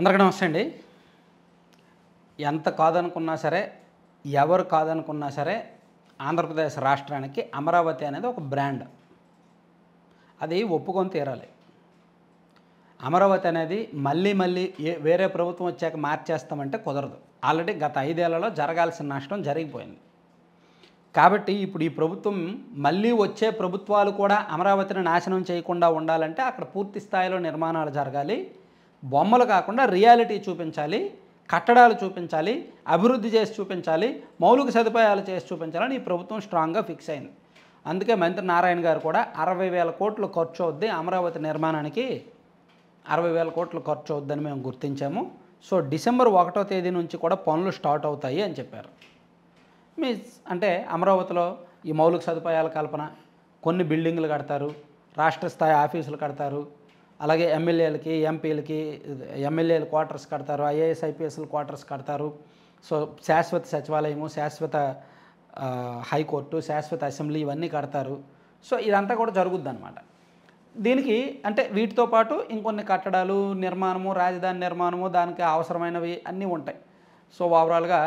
అందరికీ నమస్తే అండి ఎంత కాదనుకున్నా సరే ఎవరు కాదనుకున్నా సరే ఆంధ్రప్రదేశ్ రాష్ట్రానికి అమరావతి అనేది ఒక బ్రాండ్ అది ఒప్పుకొని తీరాలి అమరావతి అనేది మళ్ళీ మళ్ళీ ఏ వేరే ప్రభుత్వం వచ్చాక మార్చేస్తామంటే కుదరదు ఆల్రెడీ గత ఐదేళ్లలో జరగాల్సిన నష్టం జరిగిపోయింది కాబట్టి ఇప్పుడు ఈ ప్రభుత్వం మళ్ళీ వచ్చే ప్రభుత్వాలు కూడా అమరావతిని నాశనం చేయకుండా ఉండాలంటే అక్కడ పూర్తి స్థాయిలో నిర్మాణాలు జరగాలి బొమ్మలు కాకుండా రియాలిటీ చూపించాలి కట్టడాలు చూపించాలి అభివృద్ధి చేసి చూపించాలి మౌలిక సదుపాయాలు చేసి చూపించాలని ఈ ప్రభుత్వం స్ట్రాంగ్గా ఫిక్స్ అయింది అందుకే మంత్రి నారాయణ గారు కూడా అరవై వేల కోట్లు ఖర్చు అవుద్ది అమరావతి నిర్మాణానికి అరవై వేల కోట్లు ఖర్చు అవుద్దని మేము గుర్తించాము సో డిసెంబర్ ఒకటో తేదీ నుంచి కూడా పనులు స్టార్ట్ అవుతాయి అని చెప్పారు మీ అంటే అమరావతిలో ఈ మౌలిక సదుపాయాల కల్పన కొన్ని బిల్డింగ్లు కడతారు రాష్ట్ర స్థాయి ఆఫీసులు కడతారు అలాగే ఎమ్మెల్యేలకి ఎంపీలకి ఎమ్మెల్యేలు క్వార్టర్స్ కడతారు ఐఏఎస్ ఐపీఎస్లు క్వార్టర్స్ కడతారు సో శాశ్వత సచివాలయము శాశ్వత హైకోర్టు శాశ్వత అసెంబ్లీ ఇవన్నీ కడతారు సో ఇదంతా కూడా జరుగుద్ది అనమాట దీనికి అంటే వీటితో పాటు ఇంకొన్ని కట్టడాలు నిర్మాణము రాజధాని నిర్మాణము దానికి అవసరమైనవి అన్నీ ఉంటాయి సో ఓవరాల్గా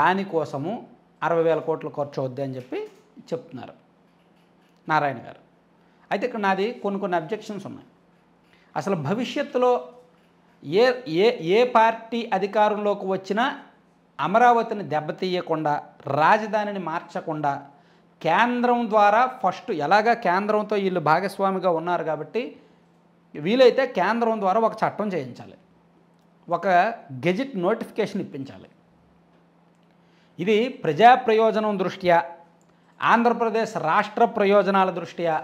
దానికోసము అరవై వేల కోట్లు ఖర్చు అవుద్ది అని చెప్పి చెప్తున్నారు నారాయణ గారు అయితే ఇక్కడ నాది కొన్ని కొన్ని అబ్జెక్షన్స్ ఉన్నాయి అసలు భవిష్యత్తులో ఏ ఏ ఏ పార్టీ అధికారంలోకి వచ్చినా అమరావతిని దెబ్బతీయకుండా రాజధానిని మార్చకుండా కేంద్రం ద్వారా ఫస్ట్ ఎలాగా కేంద్రంతో వీళ్ళు భాగస్వామిగా ఉన్నారు కాబట్టి వీలైతే కేంద్రం ద్వారా ఒక చట్టం చేయించాలి ఒక గెజిట్ నోటిఫికేషన్ ఇప్పించాలి ఇది ప్రజా ప్రయోజనం దృష్ట్యా ఆంధ్రప్రదేశ్ రాష్ట్ర ప్రయోజనాల దృష్ట్యా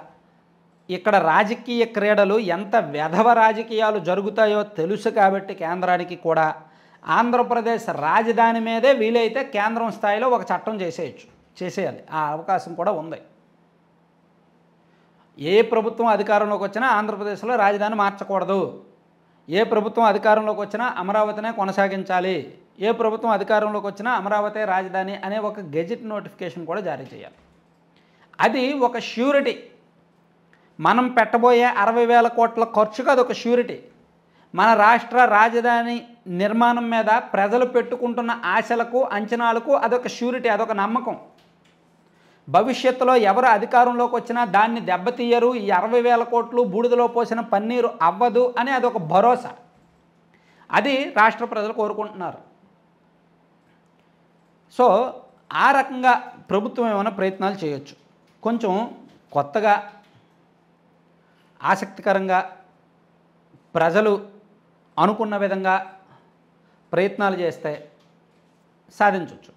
ఇక్కడ రాజకీయ క్రీడలు ఎంత వ్యధవ రాజకీయాలు జరుగుతాయో తెలుసు కాబట్టి కేంద్రానికి కూడా ఆంధ్రప్రదేశ్ రాజధాని మీదే వీలైతే కేంద్రం స్థాయిలో ఒక చట్టం చేసేయచ్చు చేసేయాలి ఆ అవకాశం కూడా ఉంది ఏ ప్రభుత్వం అధికారంలోకి వచ్చినా ఆంధ్రప్రదేశ్లో రాజధాని మార్చకూడదు ఏ ప్రభుత్వం అధికారంలోకి వచ్చినా అమరావతినే కొనసాగించాలి ఏ ప్రభుత్వం అధికారంలోకి వచ్చినా అమరావతి రాజధాని అనే ఒక గెజిట్ నోటిఫికేషన్ కూడా జారీ చేయాలి అది ఒక ష్యూరిటీ మనం పెట్టబోయే అరవై వేల కోట్ల ఖర్చుగా అదొక ష్యూరిటీ మన రాష్ట్ర రాజధాని నిర్మాణం మీద ప్రజలు పెట్టుకుంటున్న ఆశలకు అంచనాలకు అదొక ష్యూరిటీ అదొక నమ్మకం భవిష్యత్తులో ఎవరు అధికారంలోకి వచ్చినా దాన్ని దెబ్బతీయరు ఈ అరవై వేల కోట్లు బూడిదలో పోసిన పన్నీరు అవ్వదు అని అదొక భరోసా అది రాష్ట్ర ప్రజలు కోరుకుంటున్నారు సో ఆ రకంగా ప్రభుత్వం ఏమైనా ప్రయత్నాలు చేయొచ్చు కొంచెం కొత్తగా ఆసక్తికరంగా ప్రజలు అనుకున్న విధంగా ప్రయత్నాలు చేస్తే సాధించవచ్చు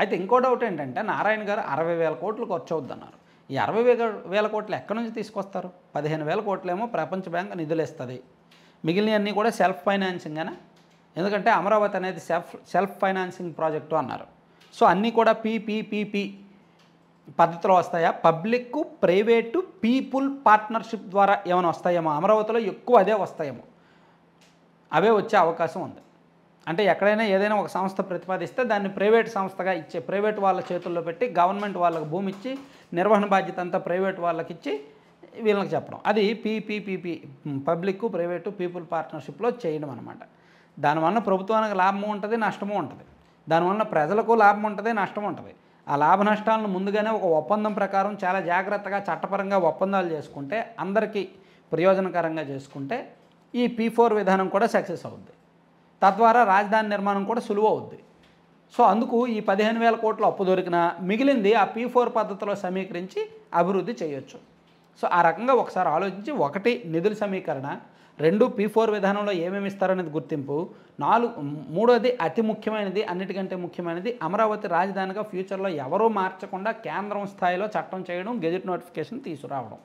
అయితే ఇంకో డౌట్ ఏంటంటే నారాయణ గారు అరవై వేల కోట్లు ఖర్చు అవుద్దన్నారు ఈ అరవై వేల కోట్లు ఎక్కడి నుంచి తీసుకొస్తారు పదిహేను వేల కోట్లేమో ప్రపంచ బ్యాంక్ నిధులు ఇస్తుంది మిగిలినవన్నీ కూడా సెల్ఫ్ ఫైనాన్సింగ్ అని ఎందుకంటే అమరావతి అనేది సెల్ఫ్ సెల్ఫ్ ఫైనాన్సింగ్ ప్రాజెక్టు అన్నారు సో అన్నీ కూడా పీపీపీపీ పద్ధతిలో వస్తాయా పబ్లిక్ ప్రైవేటు పీపుల్ పార్ట్నర్షిప్ ద్వారా ఏమైనా వస్తాయేమో అమరావతిలో ఎక్కువ అదే వస్తాయేమో అవే వచ్చే అవకాశం ఉంది అంటే ఎక్కడైనా ఏదైనా ఒక సంస్థ ప్రతిపాదిస్తే దాన్ని ప్రైవేట్ సంస్థగా ఇచ్చే ప్రైవేట్ వాళ్ళ చేతుల్లో పెట్టి గవర్నమెంట్ వాళ్ళకి భూమి ఇచ్చి నిర్వహణ బాధ్యత అంతా ప్రైవేట్ వాళ్ళకి ఇచ్చి వీళ్ళకి చెప్పడం అది పీపీపీపీ పబ్లిక్ ప్రైవేటు పీపుల్ పార్ట్నర్షిప్లో చేయడం అనమాట దానివల్ల ప్రభుత్వానికి లాభం ఉంటుంది నష్టము ఉంటుంది దానివల్ల ప్రజలకు లాభం ఉంటుంది నష్టం ఉంటుంది ఆ లాభ నష్టాలను ముందుగానే ఒక ఒప్పందం ప్రకారం చాలా జాగ్రత్తగా చట్టపరంగా ఒప్పందాలు చేసుకుంటే అందరికీ ప్రయోజనకరంగా చేసుకుంటే ఈ పీ ఫోర్ విధానం కూడా సక్సెస్ అవుద్ది తద్వారా రాజధాని నిర్మాణం కూడా సులువు అవుద్ది సో అందుకు ఈ పదిహేను వేల కోట్ల అప్పు దొరికినా మిగిలింది ఆ పీ ఫోర్ పద్ధతిలో సమీకరించి అభివృద్ధి చేయొచ్చు సో ఆ రకంగా ఒకసారి ఆలోచించి ఒకటి నిధుల సమీకరణ రెండు పీ ఫోర్ విధానంలో ఏమేమి ఇస్తారనేది గుర్తింపు నాలుగు మూడోది అతి ముఖ్యమైనది అన్నిటికంటే ముఖ్యమైనది అమరావతి రాజధానిగా ఫ్యూచర్లో ఎవరూ మార్చకుండా కేంద్రం స్థాయిలో చట్టం చేయడం గెజిట్ నోటిఫికేషన్ తీసుకురావడం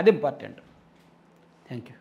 అది ఇంపార్టెంట్ థ్యాంక్ యూ